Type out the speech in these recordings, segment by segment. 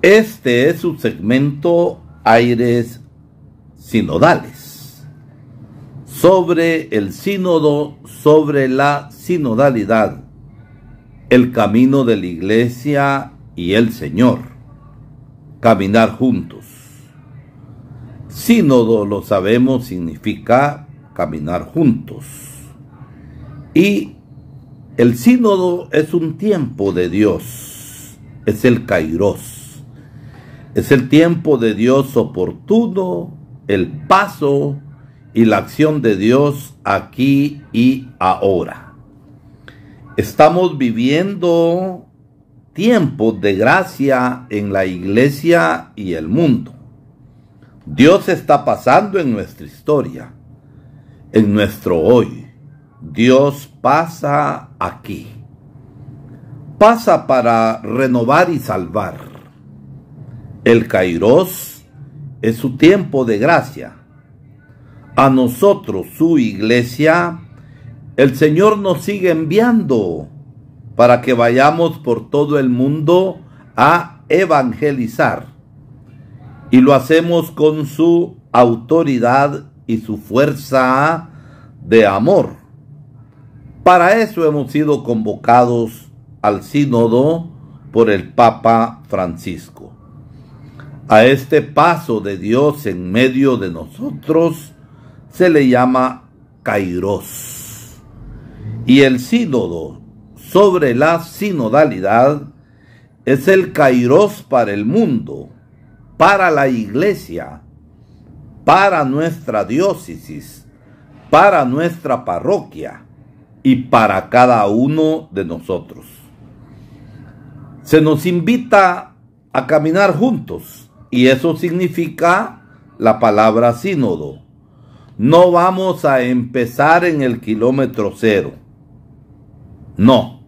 Este es su segmento Aires Sinodales sobre el sínodo, sobre la sinodalidad, el camino de la iglesia y el Señor, caminar juntos. Sínodo, lo sabemos, significa caminar juntos. Y el sínodo es un tiempo de Dios, es el kairos es el tiempo de Dios oportuno, el paso y la acción de Dios aquí y ahora. Estamos viviendo tiempos de gracia en la iglesia y el mundo. Dios está pasando en nuestra historia, en nuestro hoy. Dios pasa aquí. Pasa para renovar y salvar el Kairos es su tiempo de gracia. A nosotros, su iglesia, el Señor nos sigue enviando para que vayamos por todo el mundo a evangelizar. Y lo hacemos con su autoridad y su fuerza de amor. Para eso hemos sido convocados al sínodo por el Papa Francisco. A este paso de Dios en medio de nosotros se le llama Kairos. Y el sínodo sobre la sinodalidad es el Kairos para el mundo, para la iglesia, para nuestra diócesis, para nuestra parroquia y para cada uno de nosotros. Se nos invita a caminar juntos y eso significa la palabra sínodo. No vamos a empezar en el kilómetro cero. No,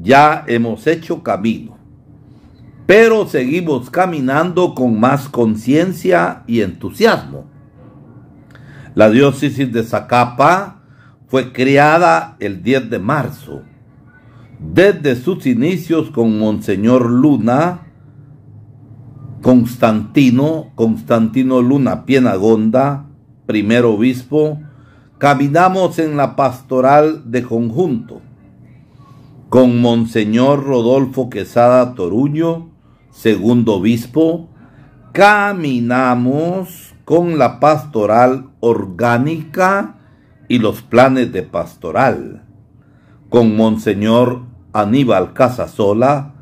ya hemos hecho camino. Pero seguimos caminando con más conciencia y entusiasmo. La diócesis de Zacapa fue creada el 10 de marzo. Desde sus inicios con Monseñor Luna, Constantino, Constantino Luna Pienagonda, primer obispo, caminamos en la pastoral de conjunto con Monseñor Rodolfo Quesada Toruño, segundo obispo, caminamos con la pastoral orgánica y los planes de pastoral, con Monseñor Aníbal Casasola,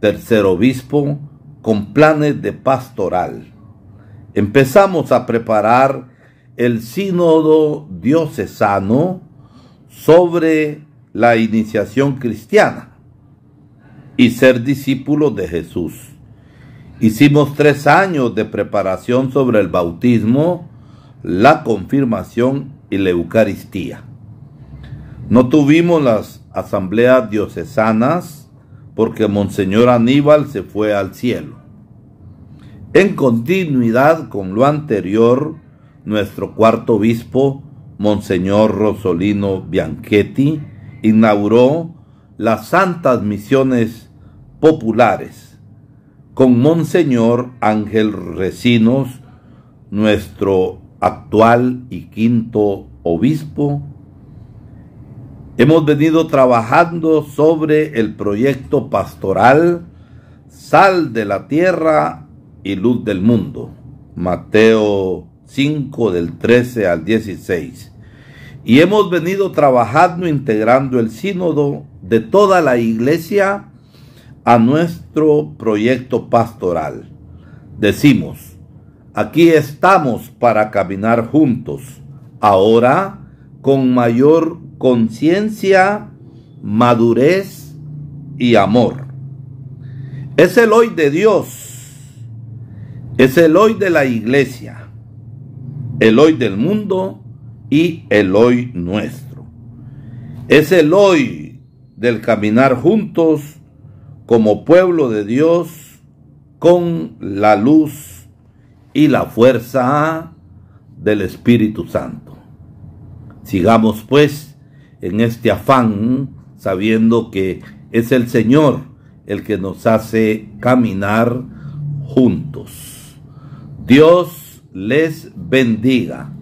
tercer obispo, con planes de pastoral. Empezamos a preparar el sínodo diocesano sobre la iniciación cristiana y ser discípulos de Jesús. Hicimos tres años de preparación sobre el bautismo, la confirmación y la Eucaristía. No tuvimos las asambleas diocesanas porque Monseñor Aníbal se fue al cielo. En continuidad con lo anterior, nuestro cuarto obispo, Monseñor Rosolino Bianchetti, inauguró las Santas Misiones Populares con Monseñor Ángel Recinos, nuestro actual y quinto obispo Hemos venido trabajando sobre el proyecto pastoral Sal de la Tierra y Luz del Mundo, Mateo 5 del 13 al 16. Y hemos venido trabajando integrando el sínodo de toda la iglesia a nuestro proyecto pastoral. Decimos, aquí estamos para caminar juntos. Ahora con mayor conciencia, madurez y amor. Es el hoy de Dios, es el hoy de la iglesia, el hoy del mundo y el hoy nuestro. Es el hoy del caminar juntos como pueblo de Dios con la luz y la fuerza del Espíritu Santo. Sigamos pues en este afán, sabiendo que es el Señor el que nos hace caminar juntos. Dios les bendiga.